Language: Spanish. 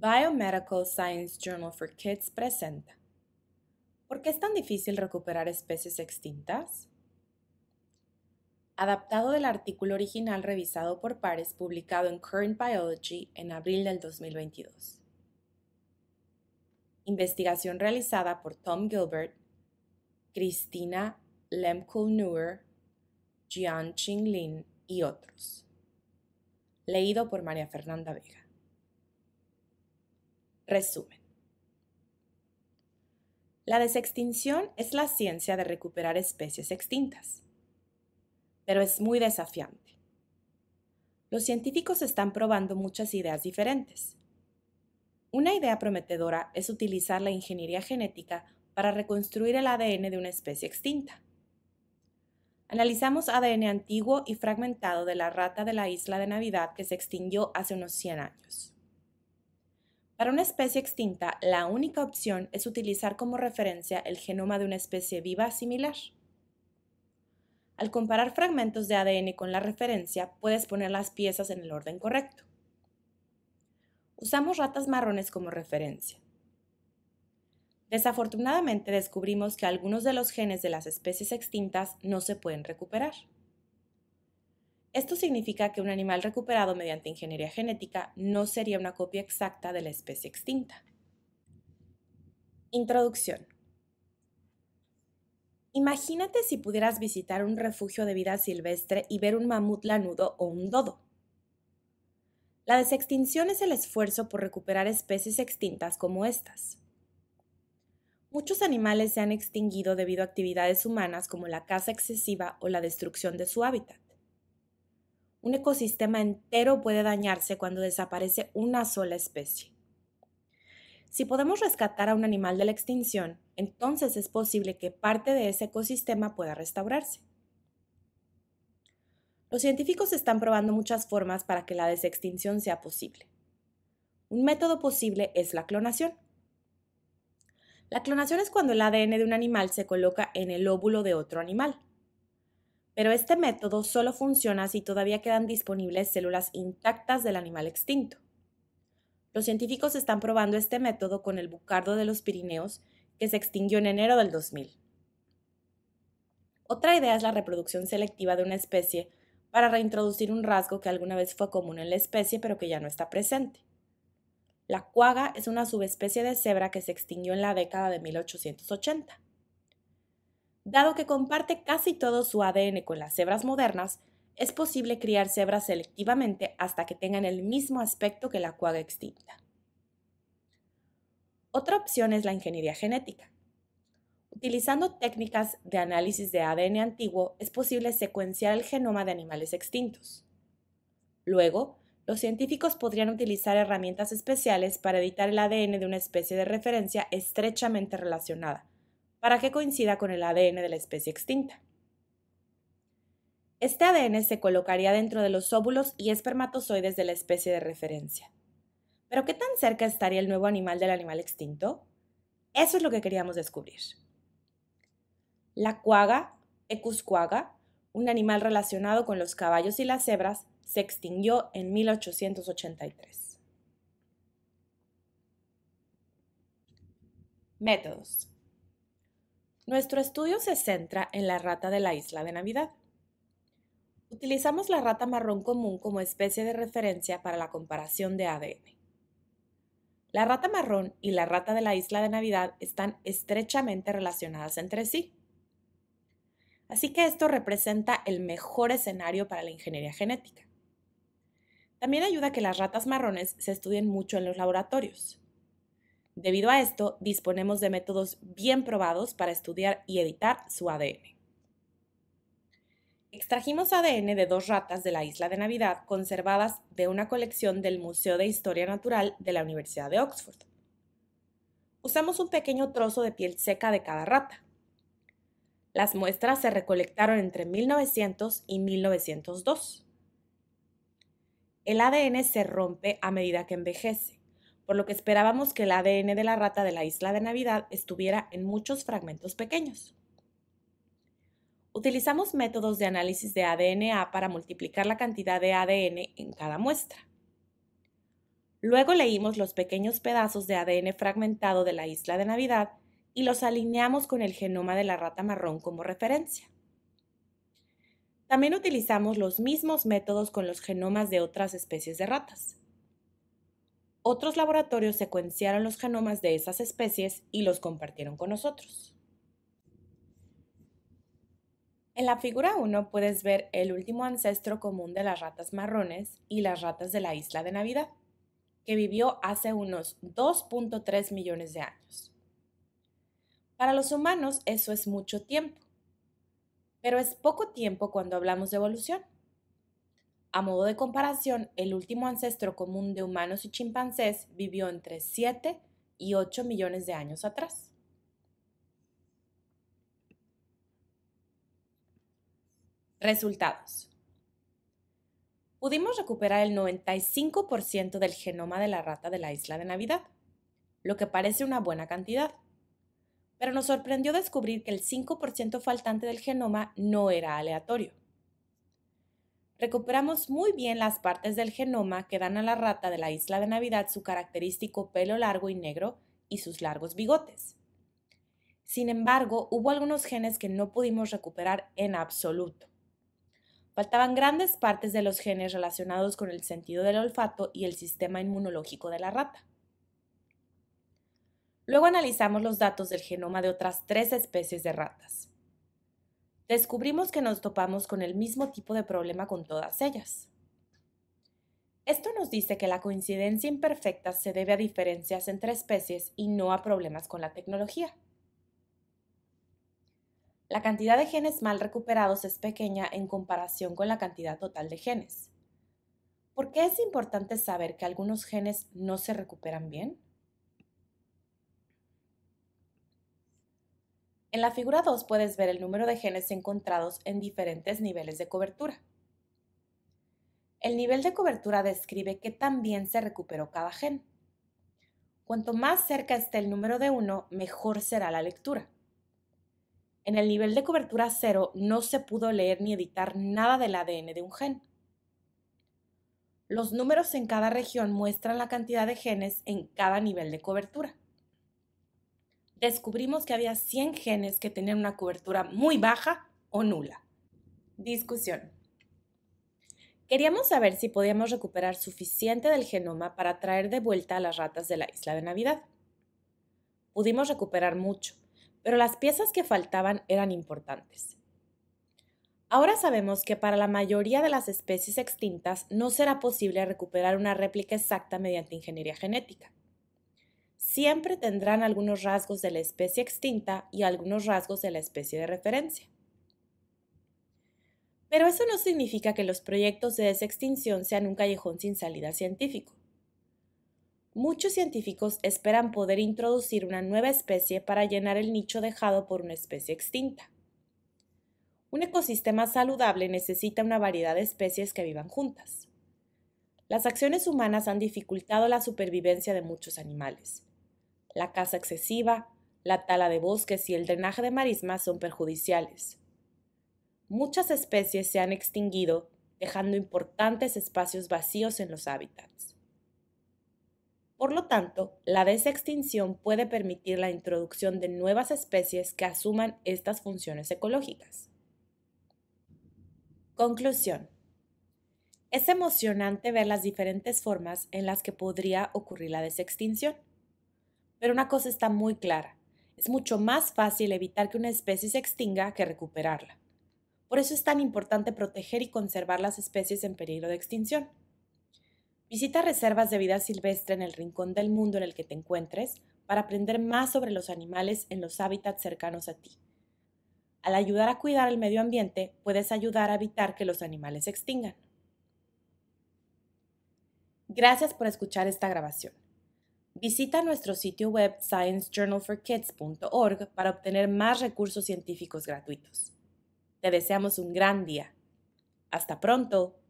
Biomedical Science Journal for Kids presenta ¿Por qué es tan difícil recuperar especies extintas? Adaptado del artículo original revisado por pares publicado en Current Biology en abril del 2022. Investigación realizada por Tom Gilbert, Cristina Lemkul-Neuer, Jian Qinglin y otros. Leído por María Fernanda Vega. Resumen. La desextinción es la ciencia de recuperar especies extintas, pero es muy desafiante. Los científicos están probando muchas ideas diferentes. Una idea prometedora es utilizar la ingeniería genética para reconstruir el ADN de una especie extinta. Analizamos ADN antiguo y fragmentado de la rata de la isla de Navidad que se extinguió hace unos 100 años. Para una especie extinta, la única opción es utilizar como referencia el genoma de una especie viva similar. Al comparar fragmentos de ADN con la referencia, puedes poner las piezas en el orden correcto. Usamos ratas marrones como referencia. Desafortunadamente descubrimos que algunos de los genes de las especies extintas no se pueden recuperar. Esto significa que un animal recuperado mediante ingeniería genética no sería una copia exacta de la especie extinta. Introducción. Imagínate si pudieras visitar un refugio de vida silvestre y ver un mamut lanudo o un dodo. La desextinción es el esfuerzo por recuperar especies extintas como estas. Muchos animales se han extinguido debido a actividades humanas como la caza excesiva o la destrucción de su hábitat un ecosistema entero puede dañarse cuando desaparece una sola especie. Si podemos rescatar a un animal de la extinción, entonces es posible que parte de ese ecosistema pueda restaurarse. Los científicos están probando muchas formas para que la desextinción sea posible. Un método posible es la clonación. La clonación es cuando el ADN de un animal se coloca en el óvulo de otro animal pero este método solo funciona si todavía quedan disponibles células intactas del animal extinto. Los científicos están probando este método con el bucardo de los Pirineos, que se extinguió en enero del 2000. Otra idea es la reproducción selectiva de una especie para reintroducir un rasgo que alguna vez fue común en la especie pero que ya no está presente. La cuaga es una subespecie de cebra que se extinguió en la década de 1880. Dado que comparte casi todo su ADN con las cebras modernas, es posible criar cebras selectivamente hasta que tengan el mismo aspecto que la cuaga extinta. Otra opción es la ingeniería genética. Utilizando técnicas de análisis de ADN antiguo, es posible secuenciar el genoma de animales extintos. Luego, los científicos podrían utilizar herramientas especiales para editar el ADN de una especie de referencia estrechamente relacionada, para que coincida con el ADN de la especie extinta. Este ADN se colocaría dentro de los óvulos y espermatozoides de la especie de referencia. Pero ¿qué tan cerca estaría el nuevo animal del animal extinto? Eso es lo que queríamos descubrir. La cuaga, cuaga, un animal relacionado con los caballos y las cebras, se extinguió en 1883. Métodos. Nuestro estudio se centra en la rata de la isla de Navidad. Utilizamos la rata marrón común como especie de referencia para la comparación de ADN. La rata marrón y la rata de la isla de Navidad están estrechamente relacionadas entre sí. Así que esto representa el mejor escenario para la ingeniería genética. También ayuda que las ratas marrones se estudien mucho en los laboratorios. Debido a esto, disponemos de métodos bien probados para estudiar y editar su ADN. Extrajimos ADN de dos ratas de la isla de Navidad conservadas de una colección del Museo de Historia Natural de la Universidad de Oxford. Usamos un pequeño trozo de piel seca de cada rata. Las muestras se recolectaron entre 1900 y 1902. El ADN se rompe a medida que envejece por lo que esperábamos que el ADN de la rata de la isla de Navidad estuviera en muchos fragmentos pequeños. Utilizamos métodos de análisis de ADNA para multiplicar la cantidad de ADN en cada muestra. Luego leímos los pequeños pedazos de ADN fragmentado de la isla de Navidad y los alineamos con el genoma de la rata marrón como referencia. También utilizamos los mismos métodos con los genomas de otras especies de ratas otros laboratorios secuenciaron los genomas de esas especies y los compartieron con nosotros. En la figura 1 puedes ver el último ancestro común de las ratas marrones y las ratas de la isla de Navidad, que vivió hace unos 2.3 millones de años. Para los humanos eso es mucho tiempo, pero es poco tiempo cuando hablamos de evolución. A modo de comparación, el último ancestro común de humanos y chimpancés vivió entre 7 y 8 millones de años atrás. Resultados. Pudimos recuperar el 95% del genoma de la rata de la isla de Navidad, lo que parece una buena cantidad. Pero nos sorprendió descubrir que el 5% faltante del genoma no era aleatorio Recuperamos muy bien las partes del genoma que dan a la rata de la isla de Navidad su característico pelo largo y negro y sus largos bigotes. Sin embargo, hubo algunos genes que no pudimos recuperar en absoluto. Faltaban grandes partes de los genes relacionados con el sentido del olfato y el sistema inmunológico de la rata. Luego analizamos los datos del genoma de otras tres especies de ratas descubrimos que nos topamos con el mismo tipo de problema con todas ellas. Esto nos dice que la coincidencia imperfecta se debe a diferencias entre especies y no a problemas con la tecnología. La cantidad de genes mal recuperados es pequeña en comparación con la cantidad total de genes. ¿Por qué es importante saber que algunos genes no se recuperan bien? En la figura 2 puedes ver el número de genes encontrados en diferentes niveles de cobertura. El nivel de cobertura describe qué tan bien se recuperó cada gen. Cuanto más cerca esté el número de 1, mejor será la lectura. En el nivel de cobertura 0 no se pudo leer ni editar nada del ADN de un gen. Los números en cada región muestran la cantidad de genes en cada nivel de cobertura descubrimos que había 100 genes que tenían una cobertura muy baja o nula. Discusión. Queríamos saber si podíamos recuperar suficiente del genoma para traer de vuelta a las ratas de la isla de Navidad. Pudimos recuperar mucho, pero las piezas que faltaban eran importantes. Ahora sabemos que para la mayoría de las especies extintas no será posible recuperar una réplica exacta mediante ingeniería genética siempre tendrán algunos rasgos de la especie extinta y algunos rasgos de la especie de referencia. Pero eso no significa que los proyectos de desextinción sean un callejón sin salida científico. Muchos científicos esperan poder introducir una nueva especie para llenar el nicho dejado por una especie extinta. Un ecosistema saludable necesita una variedad de especies que vivan juntas. Las acciones humanas han dificultado la supervivencia de muchos animales, la caza excesiva, la tala de bosques y el drenaje de marismas son perjudiciales. Muchas especies se han extinguido, dejando importantes espacios vacíos en los hábitats. Por lo tanto, la desextinción puede permitir la introducción de nuevas especies que asuman estas funciones ecológicas. Conclusión. Es emocionante ver las diferentes formas en las que podría ocurrir la desextinción. Pero una cosa está muy clara, es mucho más fácil evitar que una especie se extinga que recuperarla. Por eso es tan importante proteger y conservar las especies en peligro de extinción. Visita reservas de vida silvestre en el rincón del mundo en el que te encuentres para aprender más sobre los animales en los hábitats cercanos a ti. Al ayudar a cuidar el medio ambiente, puedes ayudar a evitar que los animales se extingan. Gracias por escuchar esta grabación. Visita nuestro sitio web sciencejournalforkids.org para obtener más recursos científicos gratuitos. Te deseamos un gran día. Hasta pronto.